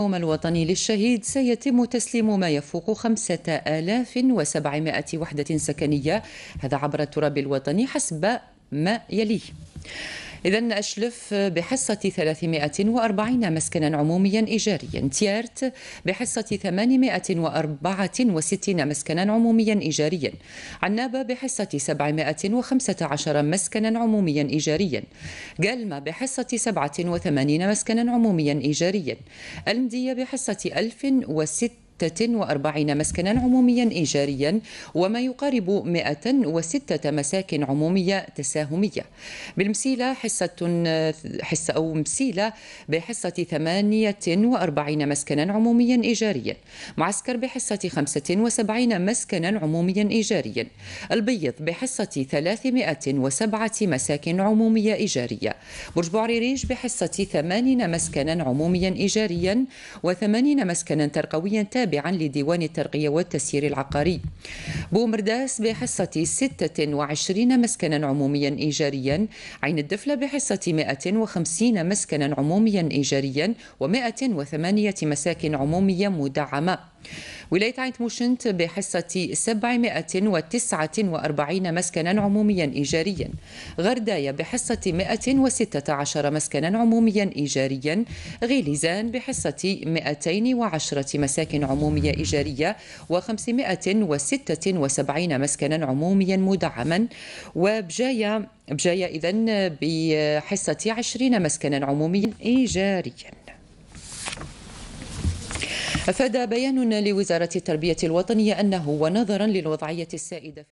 اليوم الوطني للشهيد سيتم تسليم ما يفوق 5700 وحدة سكنية هذا عبر التراب الوطني حسب ما يليه إذا أشلف بحصة 340 مسكنا عموميا إيجاريا تيارت بحصة 864 مسكنا عموميا إيجاريا عنابة بحصة 715 مسكنا عموميا إيجاريا قالما بحصة 87 مسكنا عموميا إيجاريا المدية بحصة 1006 46 مسكنا عموميا إيجاريا وما يقارب 106 مساكن عمومية تساهمية بالمسيلة حصة حصة أو مسيلة بحصة 48 مسكنا عموميا إيجاريا معسكر بحصة 75 مسكنا عموميا إيجاريا البيض بحصة 307 مساكن عمومية إيجارية برج بوعريريج بحصة 80 مسكنا عموميا إيجاريا و80 مسكنا ترقويا تابعا تابعا لديوان الترقية والتسيير العقاري بومرداس بحصة 26 مسكنا عموميا إيجاريا عين الدفلة بحصة 150 مسكنا عموميا إيجاريا و108 مساكن عمومية مدعمة ولاية عين موشنت بحصة 749 مسكنا عموميا إيجاريا غردايا بحصة 116 مسكنا عموميا إيجاريا غيليزان بحصة 210 مساكن عمومية إيجارية و546 وسبعين مسكنا عموميا مدعما وبجاية بجاية إذا بحصة عشرين مسكنا عموميا إيجاريا أفاد بيان لوزارة التربية الوطنية أنه ونظرا للوضعية السائدة